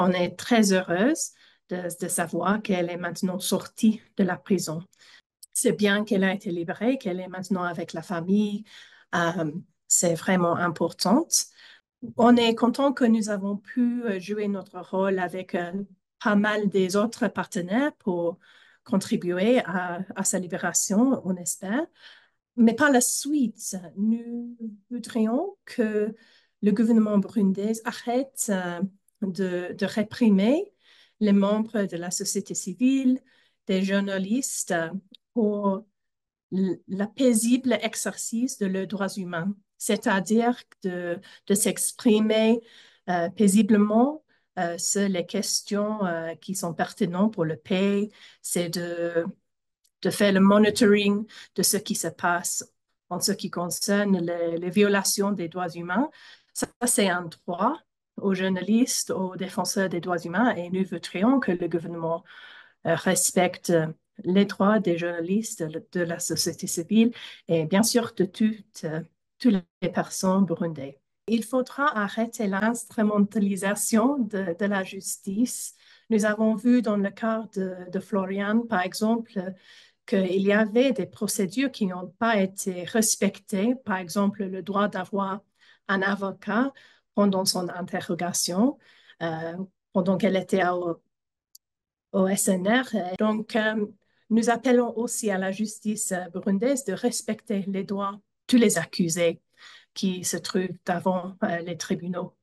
on est très heureuse de, savoir qu'elle est maintenant sortie de la prison. C'est bien qu'elle a été libérée, qu'elle est maintenant avec la famille. Euh, c'est vraiment important. On est content que nous avons pu euh, jouer notre rôle avec euh, pas mal des autres partenaires pour contribuer à, sa libération, on espère. Mais par la suite, nous voudrions que le gouvernement burundais arrête de, réprimer les membres de la société civile, des journalistes pour le paisible exercice de leurs droits humains, c'est-à-dire de, s'exprimer euh, paisiblement euh, sur les questions euh, qui sont pertinentes pour le pays, c'est de, faire le monitoring de ce qui se passe en ce qui concerne les, les violations des droits humains. Ça, c'est un droit aux journalistes, aux défenseurs des droits humains et nous voudrions que le gouvernement euh, respecte euh, les droits des journalistes, de la société civile et bien sûr de toutes, euh, toutes les personnes burundaises. Il faudra arrêter l'instrumentalisation de, la justice. Nous avons vu dans le cas de, de Florian, par exemple, qu'il y avait des procédures qui n'ont pas été respectées, par exemple le droit d'avoir un avocat, pendant son interrogation, euh, pendant qu'elle était au, au SNR. Donc, euh, nous appelons aussi à la justice burundaise de respecter les droits de tous les accusés qui se trouvent devant euh, les tribunaux.